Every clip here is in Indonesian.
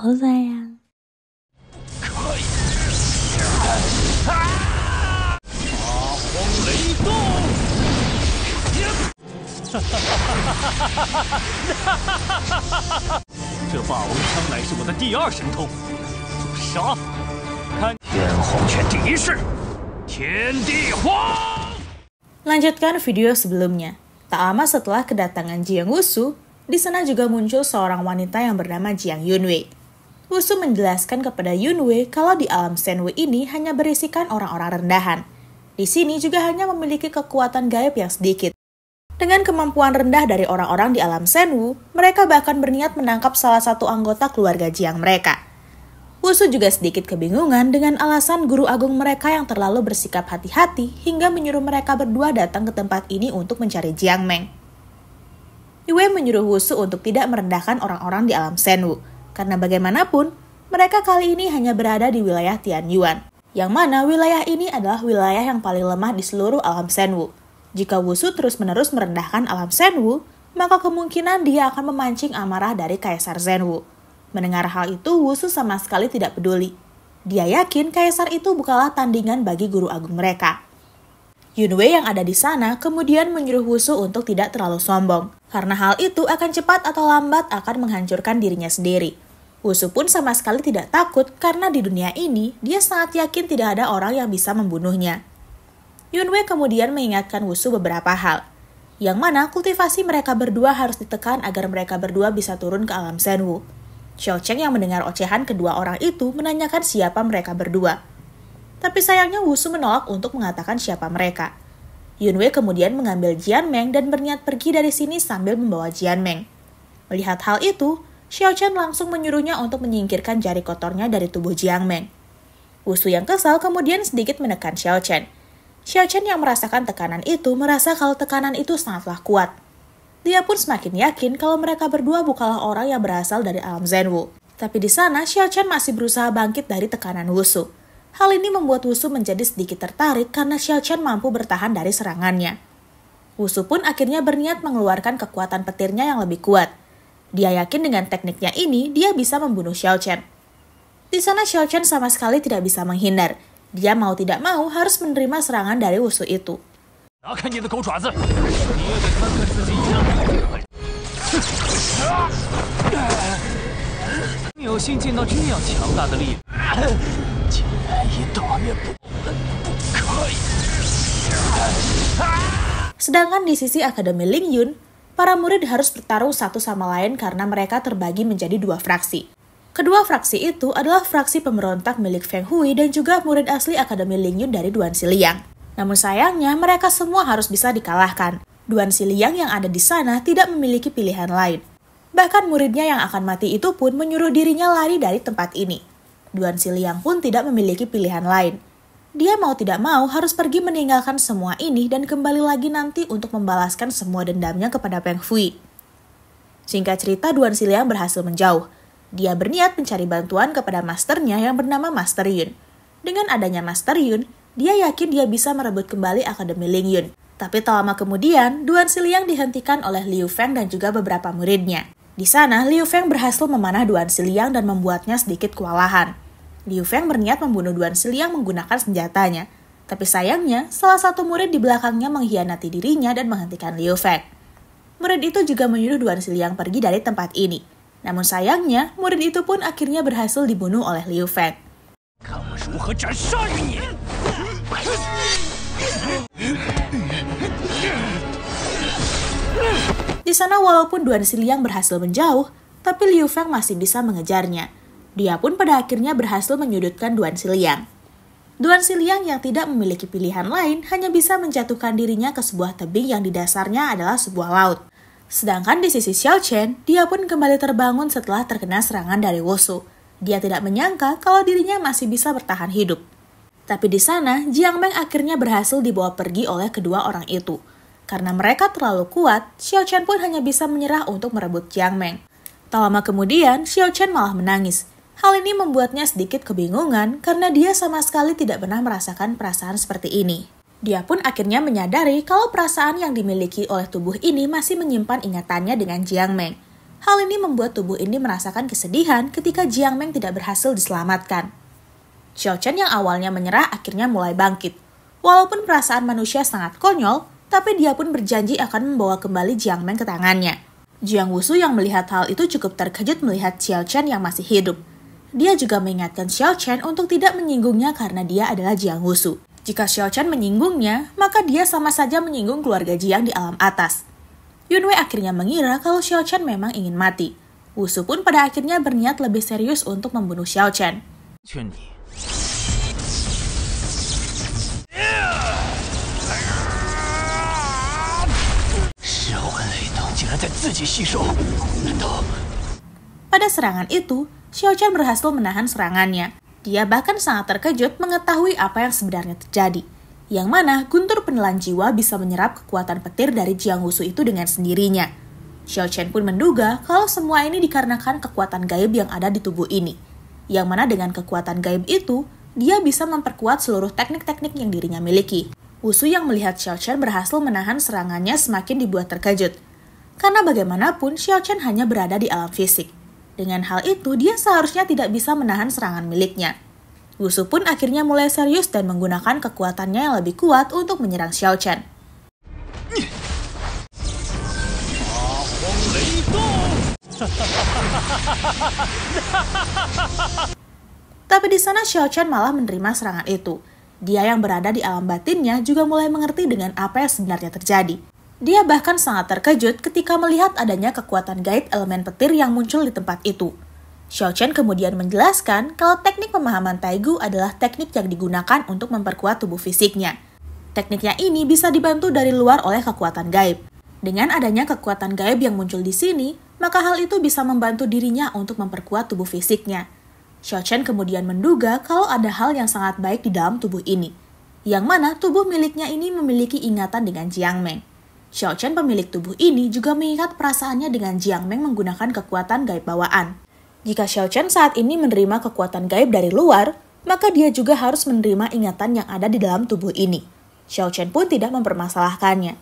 lanjutkan video sebelumnya. Tak lama setelah kedatangan Jiang Wusu, di sana juga muncul seorang wanita yang bernama Jiang Yunwei. Wusu menjelaskan kepada Yunwei kalau di alam Senwei ini hanya berisikan orang-orang rendahan. Di sini juga hanya memiliki kekuatan gaib yang sedikit. Dengan kemampuan rendah dari orang-orang di alam Senwu, mereka bahkan berniat menangkap salah satu anggota keluarga Jiang mereka. Wusu juga sedikit kebingungan dengan alasan guru agung mereka yang terlalu bersikap hati-hati hingga menyuruh mereka berdua datang ke tempat ini untuk mencari Jiang Meng. Yue menyuruh Wusu untuk tidak merendahkan orang-orang di alam Senwu karena bagaimanapun mereka kali ini hanya berada di wilayah Tianyuan, yang mana wilayah ini adalah wilayah yang paling lemah di seluruh alam Senwu. Jika Wusu terus-menerus merendahkan alam Senwu, maka kemungkinan dia akan memancing amarah dari Kaisar Zenwu. Mendengar hal itu, Wusu sama sekali tidak peduli. Dia yakin Kaisar itu bukanlah tandingan bagi guru agung mereka. Yunwei yang ada di sana kemudian menyuruh Wusu untuk tidak terlalu sombong, karena hal itu akan cepat atau lambat akan menghancurkan dirinya sendiri. Wusu pun sama sekali tidak takut karena di dunia ini dia sangat yakin tidak ada orang yang bisa membunuhnya. Yunwei kemudian mengingatkan Wusu beberapa hal, yang mana kultivasi mereka berdua harus ditekan agar mereka berdua bisa turun ke alam Senwu. Xiao Cheng yang mendengar ocehan kedua orang itu menanyakan siapa mereka berdua. Tapi sayangnya Wusu menolak untuk mengatakan siapa mereka. Yunwei kemudian mengambil Jian Meng dan berniat pergi dari sini sambil membawa Jian Meng. Melihat hal itu, Xiao Chen langsung menyuruhnya untuk menyingkirkan jari kotornya dari tubuh Jiang Meng. Wusu yang kesal kemudian sedikit menekan Xiao Chen. Xiao Chen yang merasakan tekanan itu merasa kalau tekanan itu sangatlah kuat. Dia pun semakin yakin kalau mereka berdua bukanlah orang yang berasal dari alam Zenwu. Tapi di sana, Xiao Chen masih berusaha bangkit dari tekanan Wusu. Hal ini membuat Wusu menjadi sedikit tertarik karena Xiao Chen mampu bertahan dari serangannya. Wusu pun akhirnya berniat mengeluarkan kekuatan petirnya yang lebih kuat. Dia yakin dengan tekniknya ini, dia bisa membunuh Xiao Chen. Di sana Xiao Chen sama sekali tidak bisa menghindar. Dia mau tidak mau harus menerima serangan dari wusu itu. Sedangkan di sisi Akademi Ling Yun, para murid harus bertarung satu sama lain karena mereka terbagi menjadi dua fraksi. Kedua fraksi itu adalah fraksi pemberontak milik Feng Hui dan juga murid asli Akademi Ling Yun dari Duan Siliang. Namun sayangnya, mereka semua harus bisa dikalahkan. Duan Siliang yang ada di sana tidak memiliki pilihan lain. Bahkan muridnya yang akan mati itu pun menyuruh dirinya lari dari tempat ini. Duan Siliang pun tidak memiliki pilihan lain dia mau tidak mau harus pergi meninggalkan semua ini dan kembali lagi nanti untuk membalaskan semua dendamnya kepada Peng Fui. Singkat cerita, Duan Siliang berhasil menjauh. Dia berniat mencari bantuan kepada masternya yang bernama Master Yun. Dengan adanya Master Yun, dia yakin dia bisa merebut kembali Akademi Ling Yun. Tapi tak lama kemudian, Duan Siliang dihentikan oleh Liu Feng dan juga beberapa muridnya. Di sana, Liu Feng berhasil memanah Duan Siliang dan membuatnya sedikit kewalahan. Liu Feng berniat membunuh Duan Sili yang menggunakan senjatanya. Tapi sayangnya, salah satu murid di belakangnya mengkhianati dirinya dan menghentikan Liu Feng. Murid itu juga menyuruh Duan Sili yang pergi dari tempat ini. Namun sayangnya, murid itu pun akhirnya berhasil dibunuh oleh Liu Feng. Di sana walaupun Duan Siliang berhasil menjauh, tapi Liu Feng masih bisa mengejarnya. Dia pun pada akhirnya berhasil menyudutkan Duan Siliang. Duan Siliang yang tidak memiliki pilihan lain hanya bisa menjatuhkan dirinya ke sebuah tebing yang di dasarnya adalah sebuah laut. Sedangkan di sisi Xiao Chen, dia pun kembali terbangun setelah terkena serangan dari Wosu. Dia tidak menyangka kalau dirinya masih bisa bertahan hidup. Tapi di sana, Jiang Meng akhirnya berhasil dibawa pergi oleh kedua orang itu. Karena mereka terlalu kuat, Xiao Chen pun hanya bisa menyerah untuk merebut Jiang Meng. Tak lama kemudian, Xiao Chen malah menangis. Hal ini membuatnya sedikit kebingungan karena dia sama sekali tidak pernah merasakan perasaan seperti ini. Dia pun akhirnya menyadari kalau perasaan yang dimiliki oleh tubuh ini masih menyimpan ingatannya dengan Jiang Meng. Hal ini membuat tubuh ini merasakan kesedihan ketika Jiang Meng tidak berhasil diselamatkan. Xiao Chen yang awalnya menyerah akhirnya mulai bangkit. Walaupun perasaan manusia sangat konyol, tapi dia pun berjanji akan membawa kembali Jiang Meng ke tangannya. Jiang Wusu yang melihat hal itu cukup terkejut melihat Xiao Chen yang masih hidup. Dia juga mengingatkan Xiao Chen untuk tidak menyinggungnya karena dia adalah Jiang Wusu. Jika Xiao Chen menyinggungnya, maka dia sama saja menyinggung keluarga Jiang di alam atas. Yun Wei akhirnya mengira kalau Xiao Chen memang ingin mati. Wusu pun pada akhirnya berniat lebih serius untuk membunuh Xiao Chen. Pada serangan itu, Xiao Chen berhasil menahan serangannya. Dia bahkan sangat terkejut mengetahui apa yang sebenarnya terjadi. Yang mana guntur penelan jiwa bisa menyerap kekuatan petir dari Jiang Wusu itu dengan sendirinya. Xiao Chen pun menduga kalau semua ini dikarenakan kekuatan gaib yang ada di tubuh ini. Yang mana dengan kekuatan gaib itu, dia bisa memperkuat seluruh teknik-teknik yang dirinya miliki. Wusu yang melihat Xiao Chen berhasil menahan serangannya semakin dibuat terkejut. Karena bagaimanapun, Xiao Chen hanya berada di alam fisik. Dengan hal itu, dia seharusnya tidak bisa menahan serangan miliknya. Gusu pun akhirnya mulai serius dan menggunakan kekuatannya yang lebih kuat untuk menyerang Xiao Chen. Tapi di sana Xiao Chen malah menerima serangan itu. Dia yang berada di alam batinnya juga mulai mengerti dengan apa yang sebenarnya terjadi. Dia bahkan sangat terkejut ketika melihat adanya kekuatan gaib elemen petir yang muncul di tempat itu. Xiao Chen kemudian menjelaskan kalau teknik pemahaman Taigu adalah teknik yang digunakan untuk memperkuat tubuh fisiknya. Tekniknya ini bisa dibantu dari luar oleh kekuatan gaib. Dengan adanya kekuatan gaib yang muncul di sini, maka hal itu bisa membantu dirinya untuk memperkuat tubuh fisiknya. Xiao Chen kemudian menduga kalau ada hal yang sangat baik di dalam tubuh ini, yang mana tubuh miliknya ini memiliki ingatan dengan Jiang Meng. Xiao Chen pemilik tubuh ini juga mengingat perasaannya dengan Jiang Meng menggunakan kekuatan gaib bawaan. Jika Xiao Chen saat ini menerima kekuatan gaib dari luar, maka dia juga harus menerima ingatan yang ada di dalam tubuh ini. Xiao Chen pun tidak mempermasalahkannya.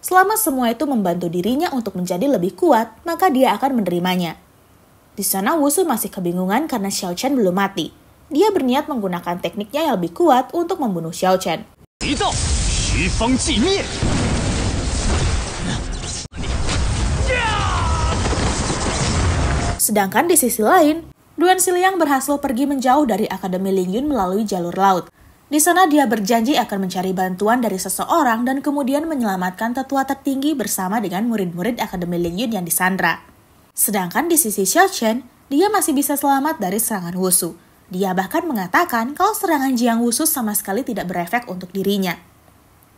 Selama semua itu membantu dirinya untuk menjadi lebih kuat, maka dia akan menerimanya. Di sana Wusu masih kebingungan karena Xiao Chen belum mati. Dia berniat menggunakan tekniknya yang lebih kuat untuk membunuh Xiao Chen. Sedangkan di sisi lain, Duan Siliang berhasil pergi menjauh dari Akademi Lingyun melalui jalur laut. Di sana dia berjanji akan mencari bantuan dari seseorang dan kemudian menyelamatkan tetua tertinggi bersama dengan murid-murid Akademi Lingyun yang disandra. Sedangkan di sisi Xiao Chen, dia masih bisa selamat dari serangan Wusu. Dia bahkan mengatakan kalau serangan Jiang Wusu sama sekali tidak berefek untuk dirinya.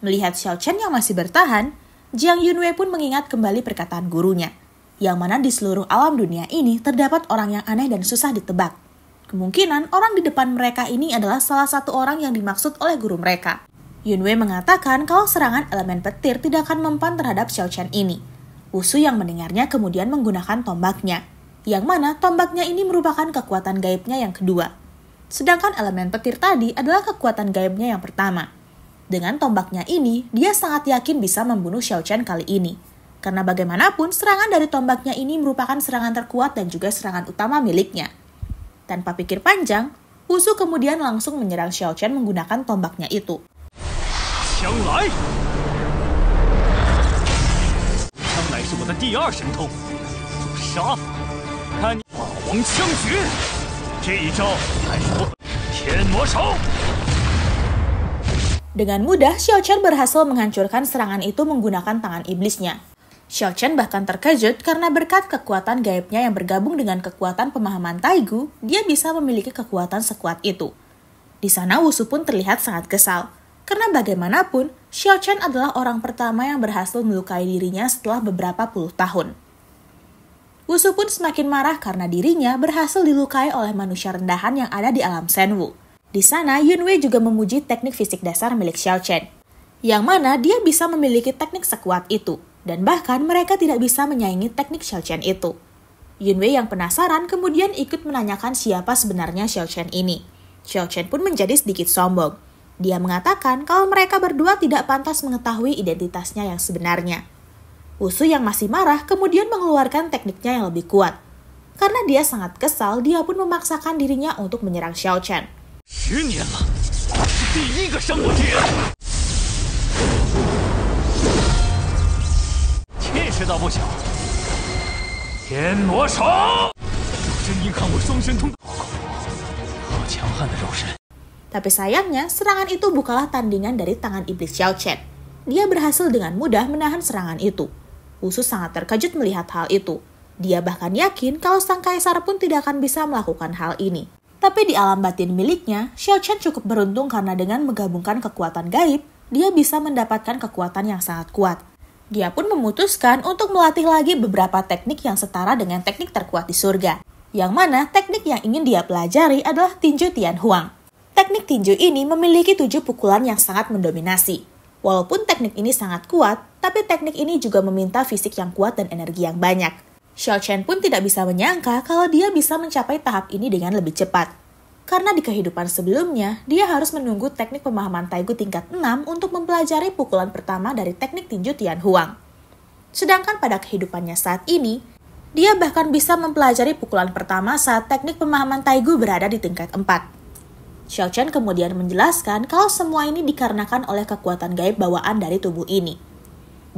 Melihat Xiao Chen yang masih bertahan, Jiang Yunwei pun mengingat kembali perkataan gurunya – yang mana di seluruh alam dunia ini terdapat orang yang aneh dan susah ditebak. Kemungkinan orang di depan mereka ini adalah salah satu orang yang dimaksud oleh guru mereka. Yun Wei mengatakan kalau serangan elemen petir tidak akan mempan terhadap Xiao Chen ini. Usu yang mendengarnya kemudian menggunakan tombaknya, yang mana tombaknya ini merupakan kekuatan gaibnya yang kedua. Sedangkan elemen petir tadi adalah kekuatan gaibnya yang pertama. Dengan tombaknya ini, dia sangat yakin bisa membunuh Xiao Chen kali ini. Karena bagaimanapun, serangan dari tombaknya ini merupakan serangan terkuat dan juga serangan utama miliknya. Tanpa pikir panjang, Wusu kemudian langsung menyerang Xiao Chen menggunakan tombaknya itu. Dengan mudah, Xiao Chen berhasil menghancurkan serangan itu menggunakan tangan iblisnya. Xiao Chen bahkan terkejut karena berkat kekuatan gaibnya yang bergabung dengan kekuatan pemahaman Taigu, dia bisa memiliki kekuatan sekuat itu. Di sana Wusu pun terlihat sangat kesal, karena bagaimanapun, Xiao Chen adalah orang pertama yang berhasil melukai dirinya setelah beberapa puluh tahun. Wusu pun semakin marah karena dirinya berhasil dilukai oleh manusia rendahan yang ada di alam Senwu. Di sana, Yun Wei juga memuji teknik fisik dasar milik Xiao Chen, yang mana dia bisa memiliki teknik sekuat itu, dan bahkan mereka tidak bisa menyaingi teknik Xiao Chen itu. Yun Wei yang penasaran kemudian ikut menanyakan siapa sebenarnya Xiao Chen ini. Xiao Chen pun menjadi sedikit sombong. Dia mengatakan kalau mereka berdua tidak pantas mengetahui identitasnya yang sebenarnya. Usu yang masih marah kemudian mengeluarkan tekniknya yang lebih kuat. Karena dia sangat kesal, dia pun memaksakan dirinya untuk menyerang Xiao Chen. Tapi sayangnya, serangan itu bukanlah tandingan dari tangan iblis Xiao Chen. Dia berhasil dengan mudah menahan serangan itu. Usus sangat terkejut melihat hal itu. Dia bahkan yakin kalau sang kaisar pun tidak akan bisa melakukan hal ini. Tapi di alam batin miliknya, Xiao Chen cukup beruntung karena dengan menggabungkan kekuatan gaib, dia bisa mendapatkan kekuatan yang sangat kuat. Dia pun memutuskan untuk melatih lagi beberapa teknik yang setara dengan teknik terkuat di surga, yang mana teknik yang ingin dia pelajari adalah tinju Tian Tianhuang. Teknik tinju ini memiliki tujuh pukulan yang sangat mendominasi. Walaupun teknik ini sangat kuat, tapi teknik ini juga meminta fisik yang kuat dan energi yang banyak. Xiao Chen pun tidak bisa menyangka kalau dia bisa mencapai tahap ini dengan lebih cepat. Karena di kehidupan sebelumnya, dia harus menunggu teknik pemahaman Taigu tingkat 6 untuk mempelajari pukulan pertama dari teknik tinju Tian Huang. Sedangkan pada kehidupannya saat ini, dia bahkan bisa mempelajari pukulan pertama saat teknik pemahaman Taigu berada di tingkat 4. Xiao Chen kemudian menjelaskan kalau semua ini dikarenakan oleh kekuatan gaib bawaan dari tubuh ini.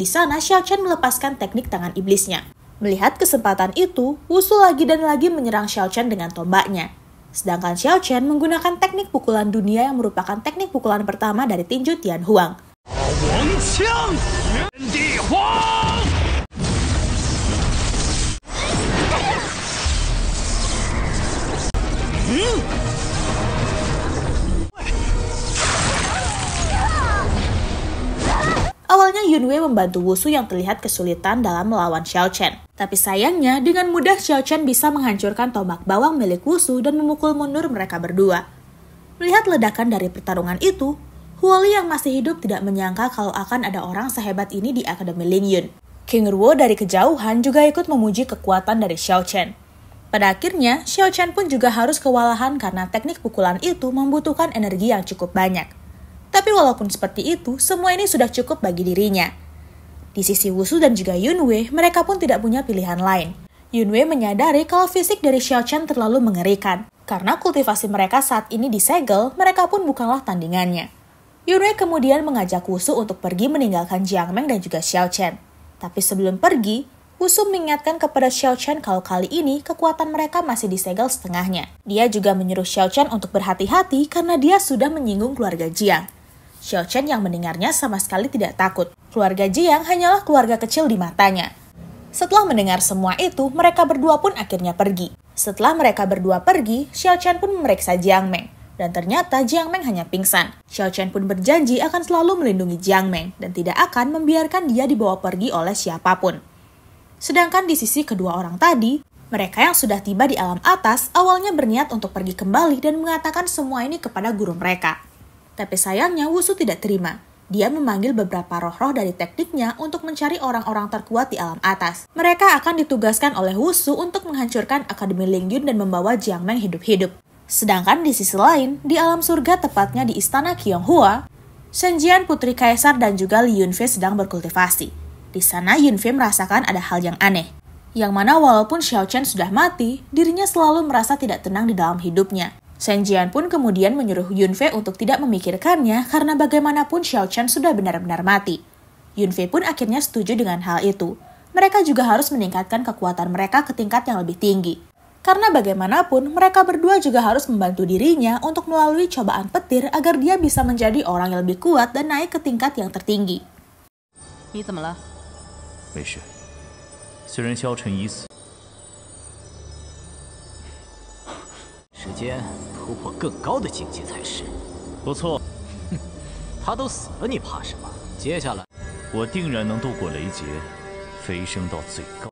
Di sana, Xiao Chen melepaskan teknik tangan iblisnya. Melihat kesempatan itu, Wusu lagi dan lagi menyerang Xiao Chen dengan tombaknya. Sedangkan Xiao Chen menggunakan teknik pukulan dunia yang merupakan teknik pukulan pertama dari tinju Tian Huang. Hmm? Yunwei membantu Wusu yang terlihat kesulitan dalam melawan Xiao Chen. Tapi sayangnya, dengan mudah Xiao Chen bisa menghancurkan tombak bawang milik Wusu dan memukul mundur mereka berdua. Melihat ledakan dari pertarungan itu, Huoli yang masih hidup tidak menyangka kalau akan ada orang sehebat ini di Akademi Lin Yun. King Ruo dari kejauhan juga ikut memuji kekuatan dari Xiao Chen. Pada akhirnya, Xiao Chen pun juga harus kewalahan karena teknik pukulan itu membutuhkan energi yang cukup banyak. Tapi walaupun seperti itu, semua ini sudah cukup bagi dirinya. Di sisi Wusu dan juga Yunwei, mereka pun tidak punya pilihan lain. Yunwei menyadari kalau fisik dari Xiao Chen terlalu mengerikan. Karena kultivasi mereka saat ini disegel, mereka pun bukanlah tandingannya. Yunwei kemudian mengajak Wusu untuk pergi meninggalkan Jiang Meng dan juga Xiao Chen. Tapi sebelum pergi, Wusu mengingatkan kepada Xiao Chen kalau kali ini kekuatan mereka masih disegel setengahnya. Dia juga menyuruh Xiao Chen untuk berhati-hati karena dia sudah menyinggung keluarga Jiang. Xiao Chen yang mendengarnya sama sekali tidak takut. Keluarga Jiang hanyalah keluarga kecil di matanya. Setelah mendengar semua itu, mereka berdua pun akhirnya pergi. Setelah mereka berdua pergi, Xiao Chen pun memeriksa Jiang Meng. Dan ternyata Jiang Meng hanya pingsan. Xiao Chen pun berjanji akan selalu melindungi Jiang Meng dan tidak akan membiarkan dia dibawa pergi oleh siapapun. Sedangkan di sisi kedua orang tadi, mereka yang sudah tiba di alam atas awalnya berniat untuk pergi kembali dan mengatakan semua ini kepada guru mereka. Tapi sayangnya Wusu tidak terima. Dia memanggil beberapa roh-roh dari tekniknya untuk mencari orang-orang terkuat di alam atas. Mereka akan ditugaskan oleh Wusu untuk menghancurkan Akademi Lingyun dan membawa Jiang Meng hidup-hidup. Sedangkan di sisi lain, di alam surga tepatnya di istana Qionghua, Senjian putri kaisar dan juga Li Yunfei sedang berkultivasi. Di sana Yunfei merasakan ada hal yang aneh. Yang mana walaupun Xiao Chen sudah mati, dirinya selalu merasa tidak tenang di dalam hidupnya. Shen Jian pun kemudian menyuruh Yun Fei untuk tidak memikirkannya karena bagaimanapun Xiao Chen sudah benar-benar mati. Yun Fei pun akhirnya setuju dengan hal itu. Mereka juga harus meningkatkan kekuatan mereka ke tingkat yang lebih tinggi. Karena bagaimanapun, mereka berdua juga harus membantu dirinya untuk melalui cobaan petir agar dia bisa menjadi orang yang lebih kuat dan naik ke tingkat yang tertinggi. 突破更高的境界才是。不错，哼，他都死了，你怕什么？接下来，我定然能渡过雷劫，飞升到最高。